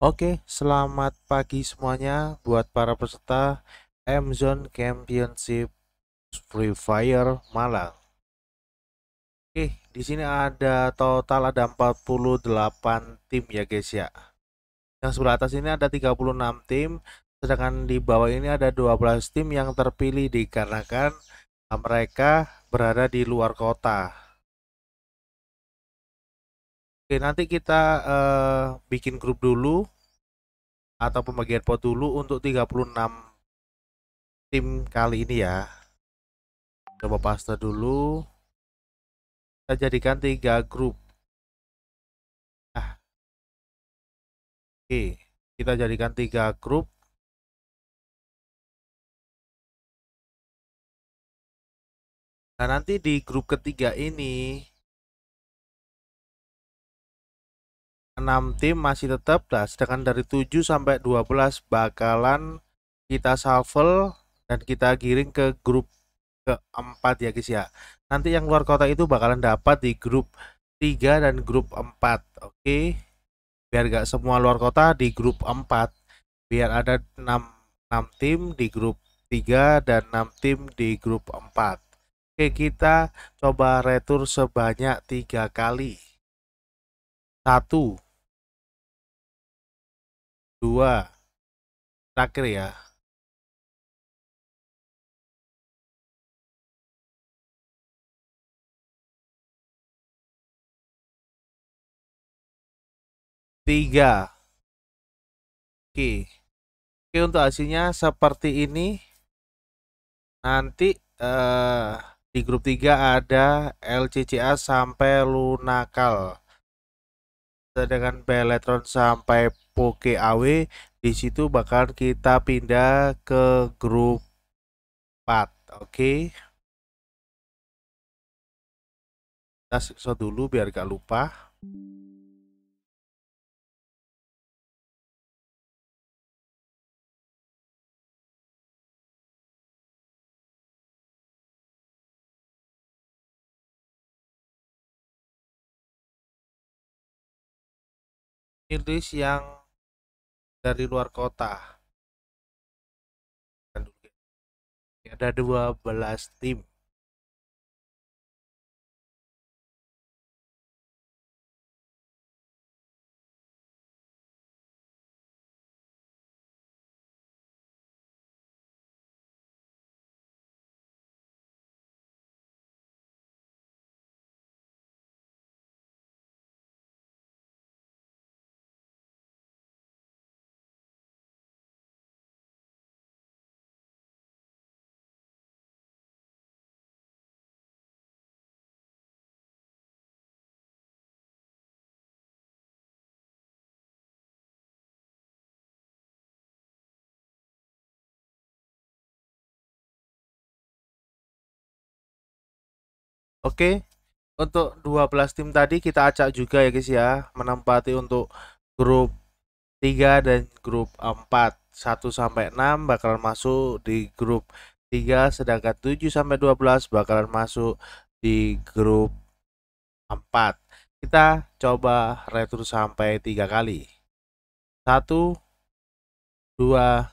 Oke, selamat pagi semuanya buat para peserta Amazon Championship Free Fire Malang. Oke, di sini ada total ada 48 tim ya guys ya. Yang sebelah atas ini ada 36 tim, sedangkan di bawah ini ada 12 tim yang terpilih dikarenakan mereka berada di luar kota. Oke, nanti kita uh, bikin grup dulu atau pembagian pot dulu untuk 36 tim kali ini ya. Coba paste dulu. Kita jadikan tiga grup. Nah. Oke, kita jadikan tiga grup. Nah, nanti di grup ketiga ini 6 tim masih tetap nah sedangkan dari 7 sampai 12 bakalan kita shuffle dan kita giring ke grup keempat ya guys ya nanti yang luar kota itu bakalan dapat di grup 3 dan grup 4 oke okay? biar gak semua luar kota di grup 4 biar ada 6, 6 tim di grup 3 dan 6 tim di grup 4 oke okay, kita coba retur sebanyak tiga kali satu dua terakhir ya tiga oke oke untuk hasilnya seperti ini nanti eh, di grup tiga ada LCCA sampai lunakal dengan peletron sampai Poke AW di situ bakal kita pindah ke grup 4 oke okay? kita dulu biar gak lupa Inggris yang dari luar kota. Kan ya. Ada 12 tim. Oke, untuk 12 tim tadi kita acak juga ya guys ya, menempati untuk grup 3 dan grup 4. 1 sampai 6 bakalan masuk di grup 3 sedangkan 7 sampai 12 bakalan masuk di grup 4. Kita coba retro sampai 3 kali. 1 2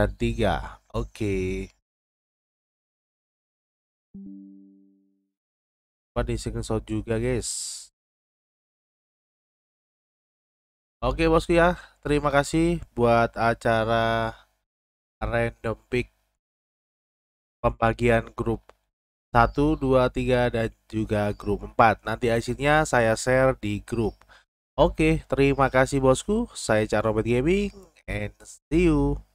dan 3. Oke. Okay di screenshot juga guys oke bosku ya terima kasih buat acara random pick pembagian grup 1, 2, 3 dan juga grup 4 nanti hasilnya saya share di grup Oke, terima kasih bosku. Saya Caro Gaming and see you.